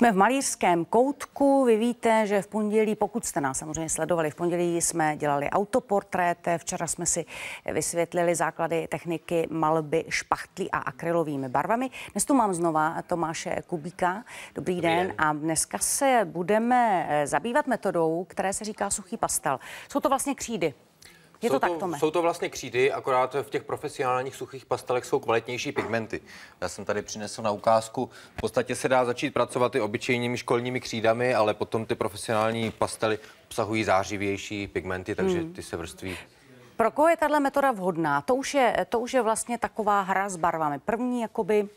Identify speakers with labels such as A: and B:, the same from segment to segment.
A: Jsme v malířském koutku. Vy víte, že v pondělí, pokud jste nás samozřejmě sledovali, v pondělí jsme dělali autoportréty. Včera jsme si vysvětlili základy techniky malby špachtlí a akrylovými barvami. Dnes tu mám znova Tomáše Kubíka. Dobrý, Dobrý den. den. A dneska se budeme zabývat metodou, které se říká suchý pastel. Jsou to vlastně křídy. Je jsou to, tak, Tome.
B: Jsou to vlastně křídy, akorát v těch profesionálních suchých pastelech jsou kvalitnější pigmenty. Já jsem tady přinesl na ukázku. V podstatě se dá začít pracovat i obyčejnými školními křídami, ale potom ty profesionální pastely obsahují zářivější pigmenty, takže hmm. ty se vrství.
A: Pro koho je tahle metoda vhodná? To už je, to už je vlastně taková hra s barvami. První jakoby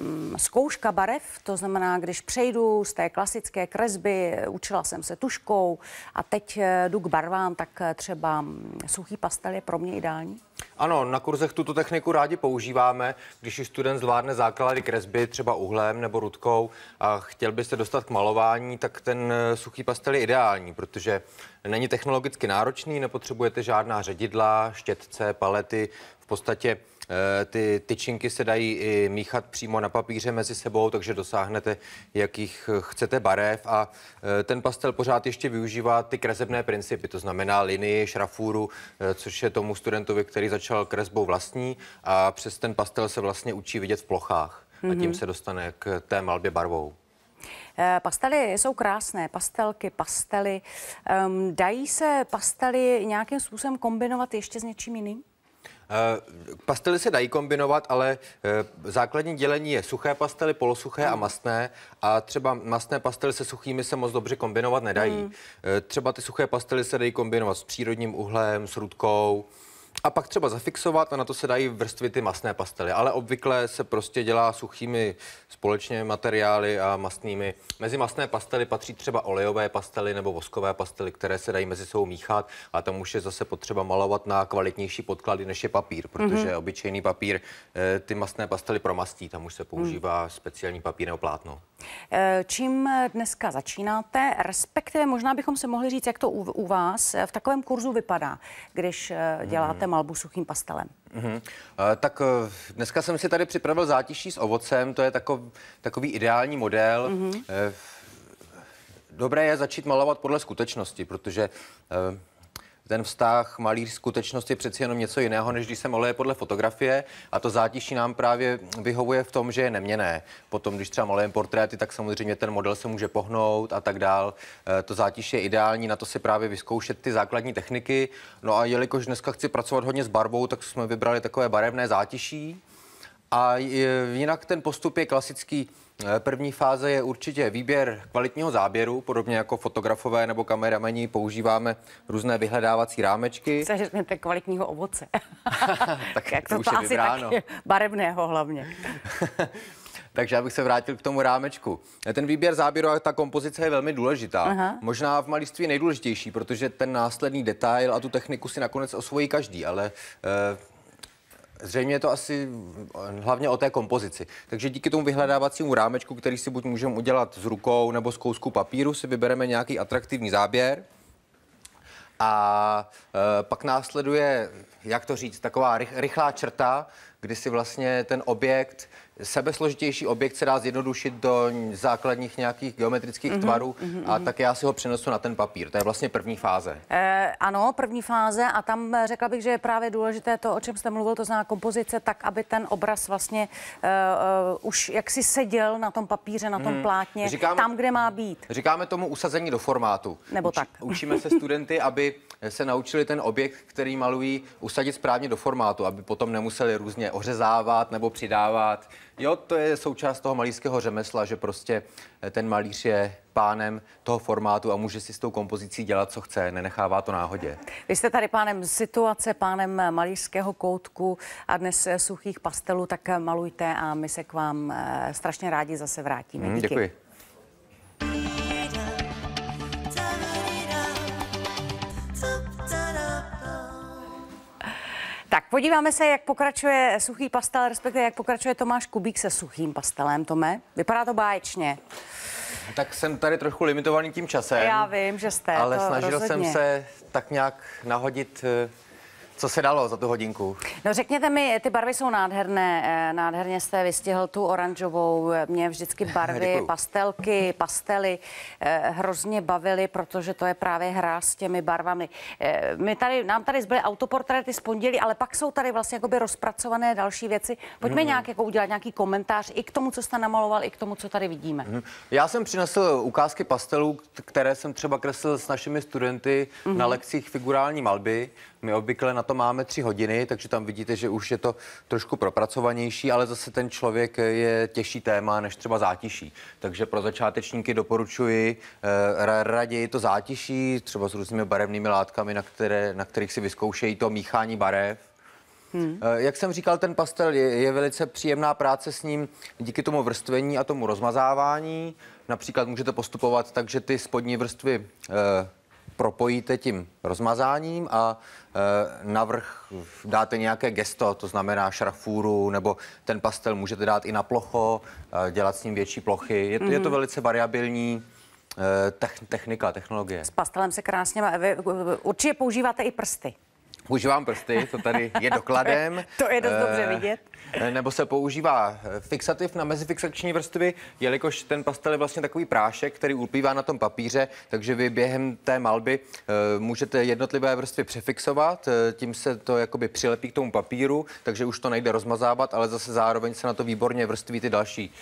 A: mm, zkouška barev, to znamená, když přejdu z té klasické kresby, učila jsem se tuškou a teď eh, jdu k barvám, tak eh, třeba mm, suchý pastel je pro mě ideální?
B: Ano, na kurzech tuto techniku rádi používáme. Když student zvládne základy kresby třeba uhlem nebo rudkou a chtěl by se dostat k malování, tak ten eh, suchý pastel je ideální, protože není technologicky náročný, nepotřebujete žádná ředidla, štětce, palety. V podstatě Eh, ty tyčinky se dají i míchat přímo na papíře mezi sebou, takže dosáhnete, jakých eh, chcete barev a eh, ten pastel pořád ještě využívá ty kresebné principy, to znamená linii, šrafůru, což je tomu studentovi, který začal kresbou vlastní a přes ten pastel se vlastně učí vidět v plochách a tím mhm. se dostane k té malbě barvou.
A: Pastely jsou krásné, pastelky, pastely. dají se pastely nějakým způsobem kombinovat ještě s něčím jiným?
B: Eh, pastely se dají kombinovat, ale eh, základní dělení je suché pastely, polosuché mm. a hmm. mastné. A třeba mastné pastely se suchými se moc dobře kombinovat nedají. Mm. Třeba ty suché pastely se dají kombinovat s přírodním uhlem, s rudkou. A pak třeba zafixovat a na to se dají vrstvy ty masné pastely. Ale obvykle se prostě dělá suchými společně materiály a masnými. Mezi masné pastely patří třeba olejové pastely nebo voskové pastely, které se dají mezi sebou míchat a tam už je zase potřeba malovat na kvalitnější podklady, než je papír, protože mm-hmm. obyčejný papír eh, ty masné pastely promastí, tam už se hmm. používá mm. speciální papír nebo plátno.
A: Eh, čím dneska začínáte, respektive možná bychom se mohli říct, jak to u, u vás eh, v takovém kurzu vypadá, když děláte mm máte malbu suchým pastelem.
B: Mm-hmm. tak e, dneska jsem si tady připravil zátiší s ovocem, to je takov, takový ideální model. Mm-hmm. dobré je začít malovat podle skutečnosti, protože ten vztah malíř skutečnosti je přeci jenom něco jiného, než když se maluje podle fotografie a to zátiší nám právě vyhovuje v tom, že je neměné. Potom, když třeba malujeme portréty, tak samozřejmě ten model se může pohnout a tak dál. E, to zátiší je ideální, na to si právě vyzkoušet ty základní techniky. No a jelikož dneska chci pracovat hodně s barvou, tak jsme vybrali takové barevné zátiší, a jinak ten postup je klasický. Eh, první fáze je určitě výběr kvalitního záběru, podobně jako fotografové nebo kameramení používáme různé vyhledávací rámečky. Co
A: řeknete kvalitního ovoce? tak Jak to, to, už asi tak barevného hlavně.
B: Takže já bych se vrátil k tomu rámečku. Eh, ten výběr záběru a ta kompozice je velmi důležitá. Aha. Možná v malíství nejdůležitější, protože ten následný detail a tu techniku si nakonec osvojí každý, ale eh, Zřejmě je to asi eh, hlavně o té kompozici. Takže díky tomu vyhledávacímu rámečku, který si buď můžeme udělat s rukou nebo z kousku papíru, si vybereme nějaký atraktivní záběr. A e, pak následuje, jak to říct, taková rychlá črta, kdy si vlastně ten objekt, sebesložitější objekt se dá zjednodušit do základních nějakých geometrických mm-hmm, tvarů mm-hmm, a mhm. tak já si ho přenesu na ten papír. To je vlastně první fáze.
A: Eh, ano, první fáze a tam eh, řekla bych, že je právě důležité to, o čem jste mluvil, to zná kompozice, tak aby ten obraz vlastně eh, uh, už jaksi seděl na tom papíře, na tom mm. plátně, říkáme, tam, kde má být.
B: Říkáme tomu usazení do formátu. Nebo Uči, tak. Učíme se studenty, aby se naučili ten objekt, který malují, usadit správně do formátu, aby potom nemuseli různě ořezávat nebo přidávat. Jo, to je součást toho malířského řemesla, že prostě eh, ten malíř je pánem toho formátu a může si s tou kompozicí dělat, co chce, nenechává to náhodě.
A: Vy jste tady pánem situace, pánem malířského koutku a dnes eh, suchých pastelů, tak eh, malujte a my se k vám strašně rádi zase vrátíme. Hmm, děkuji. podíváme se, jak pokračuje suchý pastel, respektive jak pokračuje Tomáš Kubík se suchým pastelem, Tome. Vypadá to báječně.
B: No tak jsem tady trochu limitovaný tím časem. Já
A: vím, že jste. Ale snažil rozhodně. jsem se
B: tak nějak nahodit eh, co se dalo za tu hodinku?
A: No řekněte mi, ty barvy jsou nádherné. Eh, nádherně jste vystihl tu oranžovou. Eh, mě vždycky barvy, pastelky, pastely eh, hrozně bavily, protože to je právě hra s těmi barvami. My tady, nám tady zbyly autoportréty z pondělí, ale pak jsou tady vlastně jakoby rozpracované další věci. Pojďme mm. nějak jako udělat nějaký komentář i k tomu, co jste namaloval, i k tomu, co tady vidíme. Mm.
B: Já jsem přinesl ukázky pastelů, které jsem třeba kreslil s našimi studenty mm. na lekcích figurální malby. My obvykle na to máme tři hodiny, takže tam vidíte, že už je to trošku propracovanější, ale zase ten člověk je těžší téma než třeba zátiší. Takže pro začátečníky doporučuji eh, raději to zátiší, třeba s různými barevnými látkami, na, které, na kterých si vyzkoušejí to míchání barev. Hmm. Eh, jak jsem říkal, ten pastel je, je velice příjemná práce s ním díky tomu vrstvení a tomu rozmazávání. Například můžete postupovat tak, že ty spodní vrstvy eh, propojíte tím rozmazáním a e, navrh dáte nějaké gesto, to znamená šrafůru, nebo ten pastel můžete dát i na plocho, e, dělat s ním větší plochy. Je, mm. je to mhm. velice variabilní eh, technika, technologie. S
A: pastelem se krásně má. Vy určitě používáte i prsty
B: používám prsty, to tady je dokladem. to je dost dobře eh, vidět. Eh, nebo se používá eh, fixativ na mezifixační vrstvy, jelikož ten pastel je vlastně takový prášek, který ulpívá na tom papíře, takže vy během té malby můžete jednotlivé vrstvy přefixovat, tím se to jakoby přilepí k tomu papíru, takže už to nejde rozmazávat, ale zase zároveň se na to výborně vrství ty další.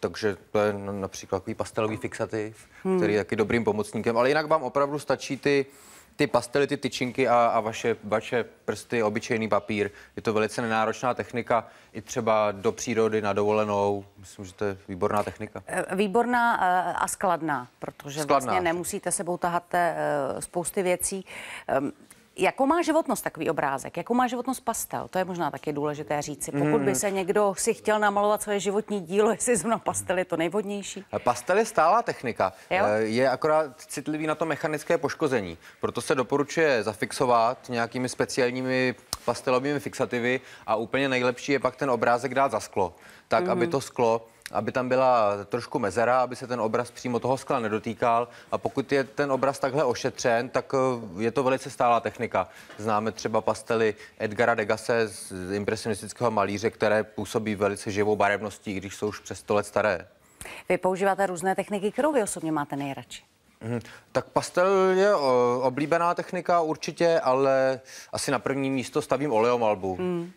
B: Takže to je například takový pastelový fixativ, hmm. který je taky dobrým pomocníkem, ale jinak vám opravdu stačí ty ty pastely, ty tyčinky a, a vaše, vaše prsty, obyčejný papír, je to velice nenáročná technika, i třeba do přírody, na dovolenou, myslím, že to je výborná technika.
A: Eh, výborná eh, a skladná, protože skladná. vlastně nemusíte sebou tahat eh, spousty věcí. Ehm, Jakou má životnost takový obrázek? Jakou má životnost pastel? To je možná taky důležité říci. Pokud by hmm. se někdo si chtěl namalovat svoje životní dílo, jestli zrovna pastel je to nejvhodnější.
B: Eh, pastel je stálá technika. Jo? Eh, je akorát citlivý na to mechanické poškození. Proto se doporučuje zafixovat nějakými speciálními pastelovými fixativy a úplně nejlepší je pak ten obrázek dát za sklo, tak mm-hmm. aby hmm. to sklo aby tam byla trošku mezera, aby se ten obraz přímo toho skla nedotýkal. A pokud je ten obraz takhle ošetřen, tak eh, je to velice stálá technika. Známe třeba pastely Edgara Degase z impresionistického malíře, které působí velice živou barevností, když jsou už přes 100 let staré.
A: Vy používáte různé techniky, kterou vy osobně máte nejradši?
B: Mhm. Tak pastel je eh, oblíbená technika určitě, ale asi na první místo stavím olejomalbu.
A: Mm.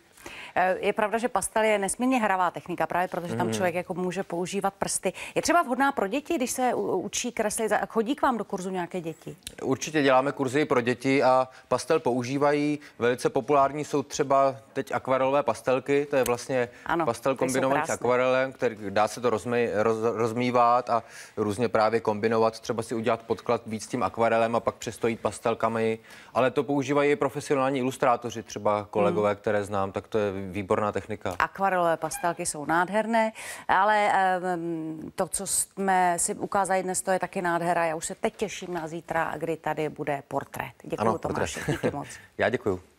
A: Eh, je pravda, že pastel je nesmírně hravá technika, právě protože tam mhm. člověk jako může používat prsty. Je třeba vhodná pro děti, když se učí kreslit? Chodí k vám do kurzu nějaké děti?
B: Určitě děláme kurzy pro děti a pastel používají. Velice populární jsou třeba teď akvarelové pastelky. To je vlastně ano, pastel kombinovaný s akvarelem, který dá se to rozmý, roz, rozmývat a různě právě kombinovat. Třeba si udělat podklad víc tím akvarelem a pak přestojit pastelkami. Ale to používají i profesionální ilustrátoři, třeba kolegové, hmm. které znám, tak to je výborná
A: technika. Akvarelové pastelky jsou nádherné, ale ehm, to, co jsme si ukázali dnes, to je taky nádhera. Já už se teď těším na zítra, kdy tady bude portrét. Děkuji ano, Tomáši,
B: díky moc. Já děkuji.